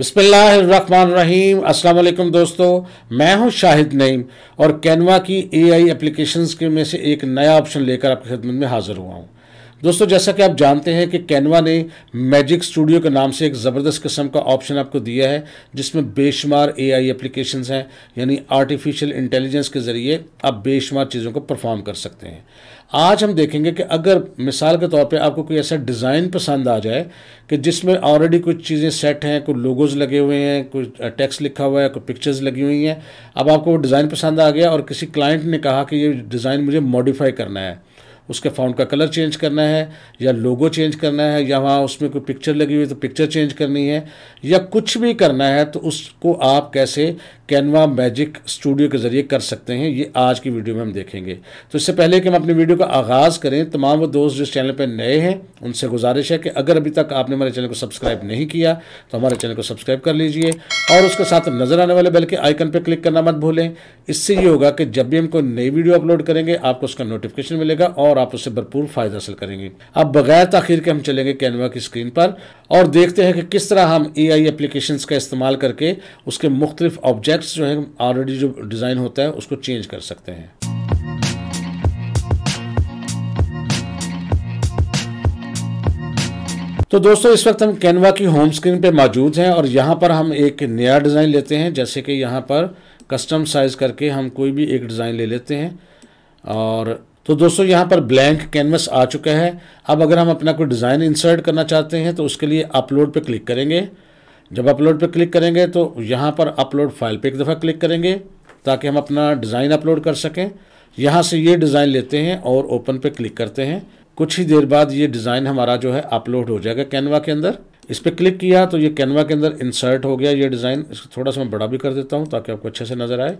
बिस्मिल्लाहिर्रहमानिर्रहीम अस्सलाम वालेकुम दोस्तों मैं हूं शाहिद नईम और कैनवा की एआई एप्लीकेशंस के में से एक नया ऑप्शन लेकर आपकी खिदमत में हाज़िर हुआ हूं दोस्तों जैसा कि आप जानते हैं कि कैनवा ने मैजिक स्टूडियो के नाम से एक ज़बरदस्त किस्म का ऑप्शन आपको दिया है जिसमें बेशुमार ए आई एप्लीकेशंस हैं यानी आर्टिफिशियल इंटेलिजेंस के ज़रिए आप बेशुमार चीज़ों को परफॉर्म कर सकते हैं आज हम देखेंगे कि अगर मिसाल के तौर पे आपको कोई ऐसा डिज़ाइन पसंद आ जाए कि जिसमें ऑलरेडी कुछ चीज़ें सेट हैं कुछ लोगोज़ लगे हुए हैं कुछ टेक्स्ट लिखा हुआ है कुछ पिक्चर्स लगी हुई हैं अब आपको वो डिज़ाइन पसंद आ गया और किसी क्लाइंट ने कहा कि ये डिज़ाइन मुझे मॉडिफाई करना है उसके फाउंट का कलर चेंज करना है या लोगो चेंज करना है या वहाँ उसमें कोई पिक्चर लगी हुई तो पिक्चर चेंज करनी है या कुछ भी करना है तो उसको आप कैसे कैनवा मैजिक स्टूडियो के ज़रिए कर सकते हैं ये आज की वीडियो में हम देखेंगे तो इससे पहले कि हम अपनी वीडियो का आगाज़ करें तमाम वो दोस्त जिस चैनल पर नए हैं उनसे गुजारिश है कि अगर अभी तक आपने हमारे चैनल को सब्सक्राइब नहीं किया तो हमारे चैनल को सब्सक्राइब कर लीजिए और उसके साथ नज़र आने वाले बेल के आइकन पर क्लिक करना मत भूलें इससे ये होगा कि जब भी हम कोई नई वीडियो अपलोड करेंगे आपको उसका नोटिफिकेशन मिलेगा और और आप उससे भरपूर फ़ायदा हासिल करेंगे अब बगैर तखिर के हम चलेंगे कैनवा की स्क्रीन पर और देखते हैं कि किस तरह हम ए आई एप्लीकेशन का इस्तेमाल करके उसके मुख्तलिफ ऑब्जेक्ट्स जो हैं ऑलरेडी जो डिज़ाइन होता है उसको चेंज कर सकते हैं तो दोस्तों इस वक्त हम कैनवा की होम स्क्रीन पे मौजूद हैं और यहाँ पर हम एक नया डिज़ाइन लेते हैं जैसे कि यहाँ पर कस्टम साइज़ करके हम कोई भी एक डिज़ाइन ले लेते हैं और तो दोस्तों यहाँ पर ब्लैंक कैनवस आ चुका है अब अगर हम अपना कोई डिज़ाइन इंसर्ट करना चाहते हैं तो उसके लिए अपलोड पर क्लिक करेंगे जब अपलोड पर क्लिक करेंगे तो यहाँ पर अपलोड फाइल पर एक दफ़ा क्लिक करेंगे ताकि हम अपना डिज़ाइन अपलोड कर सकें यहाँ से ये डिज़ाइन लेते हैं और ओपन पे क्लिक करते हैं कुछ ही देर बाद ये डिज़ाइन हमारा जो है अपलोड हो जाएगा कैनवा के अंदर इस पर क्लिक किया तो ये कैनवा के अंदर इंसर्ट हो गया ये डिज़ाइन इसको थोड़ा सा मैं बड़ा भी कर देता हूँ ताकि आपको अच्छे से नज़र आए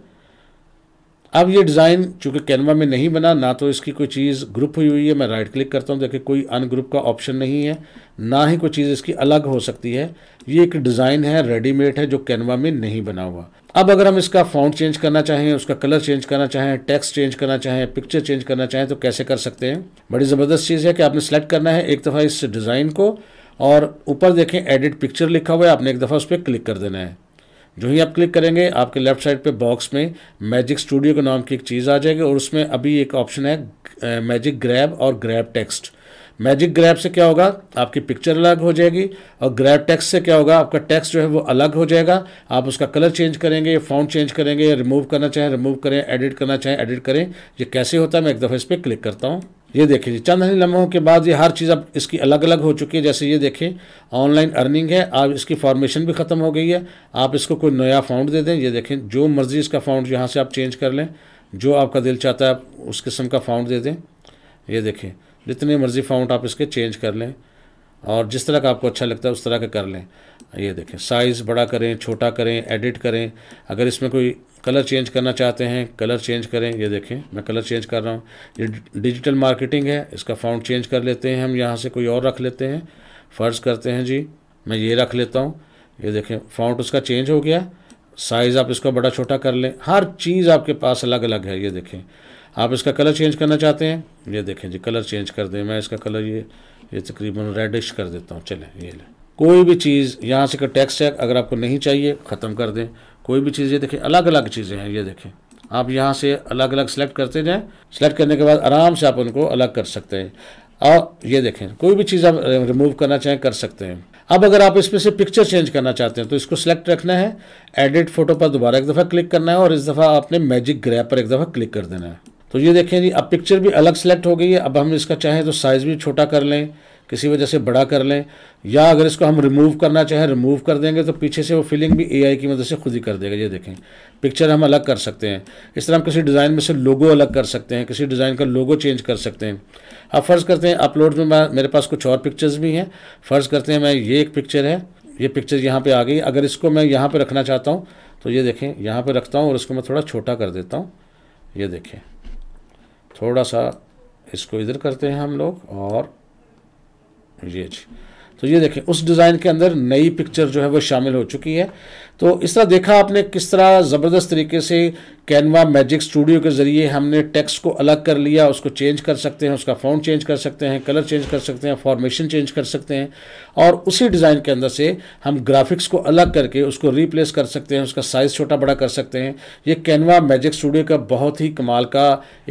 अब ये डिज़ाइन चूंकि कैनवा में नहीं बना ना तो इसकी कोई चीज़ ग्रुप हुई हुई है मैं राइट क्लिक करता हूँ देखिए कोई अनग्रुप का ऑप्शन नहीं है ना ही कोई चीज़ इसकी अलग हो सकती है ये एक डिज़ाइन है रेडीमेड है जो कैनवा में नहीं बना हुआ अब अगर हम इसका फाउंड चेंज करना चाहें उसका कलर चेंज करना चाहें टेक्स्ट चेंज करना चाहें पिक्चर चेंज करना चाहें तो कैसे कर सकते हैं बड़ी ज़बरदस्त चीज़ है कि आपने सेलेक्ट करना है एक दफ़ा इस डिज़ाइन को और ऊपर देखें एडिट पिक्चर लिखा हुआ है आपने एक दफ़ा उस पर क्लिक कर देना है जो ही आप क्लिक करेंगे आपके लेफ्ट साइड पे बॉक्स में मैजिक स्टूडियो के नाम की एक चीज़ आ जाएगी और उसमें अभी एक ऑप्शन है मैजिक ग्रैब और ग्रैब टेक्स्ट मैजिक ग्रैब से क्या होगा आपकी पिक्चर अलग हो जाएगी और ग्रैब टेक्स्ट से क्या होगा आपका टेक्स्ट जो है वो अलग हो जाएगा आप उसका कलर चेंज करेंगे फाउंड चेंज करेंगे रिमूव करना चाहें रिमूव करें एडिट करना चाहें एडिट करें ये कैसे होता है मैं एक दफ़ा इस पर क्लिक करता हूँ ये देखिए जी चंद ही लम्हों के बाद ये हर चीज़ अब इसकी अलग अलग हो चुकी है जैसे ये देखें ऑनलाइन अर्निंग है अब इसकी फॉर्मेशन भी ख़त्म हो गई है आप इसको कोई नया फाउंड दे दें ये देखें जो मर्ज़ी इसका फाउंड यहाँ से आप चेंज कर लें जो आपका दिल चाहता है आप उस किस्म का फाउंड दे दें ये देखें जितने मर्ज़ी फाउंड आप इसके चेंज कर लें और जिस तरह का आपको अच्छा लगता है उस तरह का कर लें ये देखें साइज़ बड़ा करें छोटा करें एडिट करें अगर इसमें कोई कलर चेंज करना चाहते हैं कलर चेंज करें ये देखें मैं कलर चेंज कर रहा हूँ ये डिजिटल मार्केटिंग है इसका फाउंड चेंज कर लेते हैं हम यहाँ से कोई और रख लेते हैं फ़र्ज़ करते हैं जी मैं ये रख लेता हूँ ये देखें फाउंट उसका चेंज हो गया साइज़ आप इसका बड़ा छोटा कर लें हर चीज़ आपके पास अलग अलग है ये देखें आप इसका कलर चेंज करना चाहते हैं ये देखें जी कलर चेंज कर दें मैं इसका कलर ये ये तकरीबन रेडिश कर देता हूँ चलें ये ले कोई भी चीज़ यहाँ से कर टैक्स चेक अगर आपको नहीं चाहिए ख़त्म कर दें कोई भी चीज़ ये देखें अलग अलग चीज़ें हैं ये देखें आप यहाँ से अलग अलग सेलेक्ट करते जाएँ सेलेक्ट करने के बाद आराम से आप उनको अलग कर सकते हैं और ये देखें कोई भी चीज़ आप रिमूव करना चाहें कर सकते हैं अब अगर आप इसमें से पिक्चर चेंज करना चाहते हैं तो इसको सेलेक्ट रखना है एडिट फोटो पर दोबारा एक दफ़ा क्लिक करना है और इस दफ़ा आपने मैजिक ग्रैप पर एक दफ़ा क्लिक कर देना है तो ये देखें जी अब पिक्चर भी अलग सेलेक्ट हो गई है अब हम इसका चाहें तो साइज़ भी छोटा कर लें किसी वजह से बड़ा कर लें या अगर इसको हम रिमूव करना चाहें रिमूव कर देंगे तो पीछे से वो फिलिंग भी एआई की मदद मतलब से खुद ही कर देगा ये देखें पिक्चर हम अलग कर सकते हैं इस तरह हम किसी डिज़ाइन में से लोगो अलग कर सकते हैं किसी डिज़ाइन का लोगो चेंज कर सकते हैं अब फ़र्ज़ करते हैं अपलोड में मेरे पास कुछ और पिक्चर्स भी हैं फ़र्ज़ करते हैं मैं ये एक पिक्चर है ये पिक्चर यहाँ पर आ गई अगर इसको मैं यहाँ पर रखना चाहता हूँ तो ये देखें यहाँ पर रखता हूँ और इसको मैं थोड़ा छोटा कर देता हूँ ये देखें थोड़ा सा इसको इधर करते हैं हम लोग और gente. तो ये देखें उस डिज़ाइन के अंदर नई पिक्चर जो है वो शामिल हो चुकी है तो इस तरह देखा आपने किस तरह ज़बरदस्त तरीके से कैनवा मैजिक स्टूडियो के ज़रिए हमने टेक्स्ट को अलग कर लिया उसको चेंज कर सकते हैं उसका फ़ॉन्ट चेंज कर सकते हैं कलर चेंज कर सकते हैं फॉर्मेशन चेंज कर सकते हैं और उसी डिज़ाइन के अंदर से हम ग्राफिक्स को अलग करके उसको रिप्लेस कर सकते हैं उसका साइज़ छोटा बड़ा कर सकते हैं ये कैनवा मैजिक स्टूडियो का बहुत ही कमाल का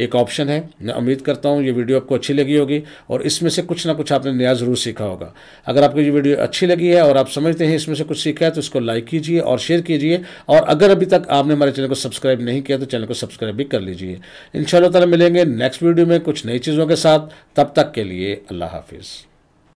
एक ऑप्शन है मैं उम्मीद करता हूँ ये वीडियो आपको अच्छी लगी होगी और इसमें से कुछ ना कुछ आपने नया ज़रूर सीखा होगा अगर आपको ये वीडियो अच्छी लगी है और आप समझते हैं इसमें से कुछ सीखा है तो इसको लाइक कीजिए और शेयर कीजिए और अगर अभी तक आपने हमारे चैनल को सब्सक्राइब नहीं किया तो चैनल को सब्सक्राइब भी कर लीजिए इन शाला मिलेंगे नेक्स्ट वीडियो में कुछ नई चीज़ों के साथ तब तक के लिए अल्लाह हाफिज़